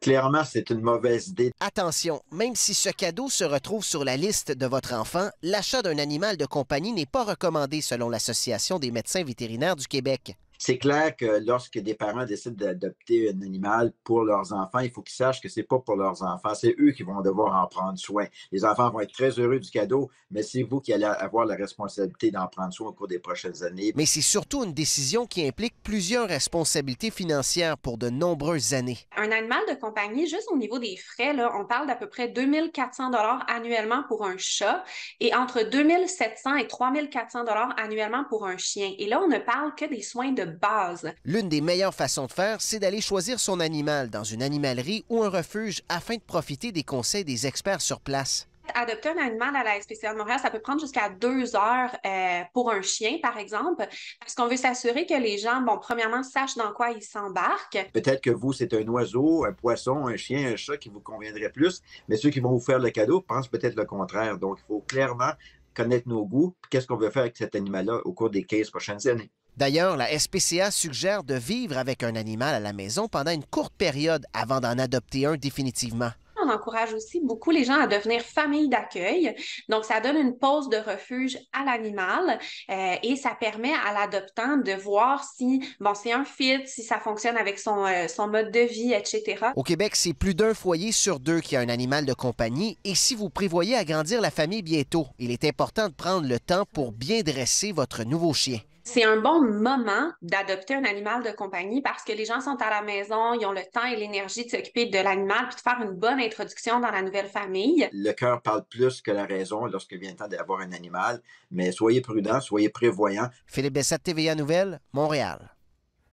Clairement, c'est une mauvaise idée. Attention, même si ce cadeau se retrouve sur la liste de votre enfant, l'achat d'un animal de compagnie n'est pas recommandé selon l'Association des médecins vétérinaires du Québec c'est clair que lorsque des parents décident d'adopter un animal pour leurs enfants, il faut qu'ils sachent que c'est pas pour leurs enfants, c'est eux qui vont devoir en prendre soin. Les enfants vont être très heureux du cadeau, mais c'est vous qui allez avoir la responsabilité d'en prendre soin au cours des prochaines années. Mais c'est surtout une décision qui implique plusieurs responsabilités financières pour de nombreuses années. Un animal de compagnie, juste au niveau des frais, là, on parle d'à peu près 2400 dollars annuellement pour un chat et entre 2700 et 3400 dollars annuellement pour un chien. Et là, on ne parle que des soins de base. L'une des meilleures façons de faire, c'est d'aller choisir son animal dans une animalerie ou un refuge afin de profiter des conseils des experts sur place adopter un animal à la SPCA de Montréal, ça peut prendre jusqu'à deux heures euh, pour un chien, par exemple, parce qu'on veut s'assurer que les gens, bon, premièrement, sachent dans quoi ils s'embarquent. Peut-être que vous, c'est un oiseau, un poisson, un chien, un chat qui vous conviendrait plus, mais ceux qui vont vous faire le cadeau pensent peut-être le contraire. Donc, il faut clairement connaître nos goûts, qu'est-ce qu'on veut faire avec cet animal-là au cours des 15 prochaines années. D'ailleurs, la SPCA suggère de vivre avec un animal à la maison pendant une courte période avant d'en adopter un définitivement on encourage aussi beaucoup les gens à devenir famille d'accueil. Donc, ça donne une pause de refuge à l'animal euh, et ça permet à l'adoptant de voir si, bon, c'est un fit, si ça fonctionne avec son, euh, son mode de vie, etc. Au Québec, c'est plus d'un foyer sur deux qui a un animal de compagnie et si vous prévoyez agrandir la famille bientôt, il est important de prendre le temps pour bien dresser votre nouveau chien c'est un bon moment d'adopter un animal de compagnie parce que les gens sont à la maison, ils ont le temps et l'énergie de s'occuper de l'animal puis de faire une bonne introduction dans la nouvelle famille. Le cœur parle plus que la raison lorsque vient le temps d'avoir un animal, mais soyez prudents, soyez prévoyants. Philippe Bessette, TVA Nouvelle, Montréal.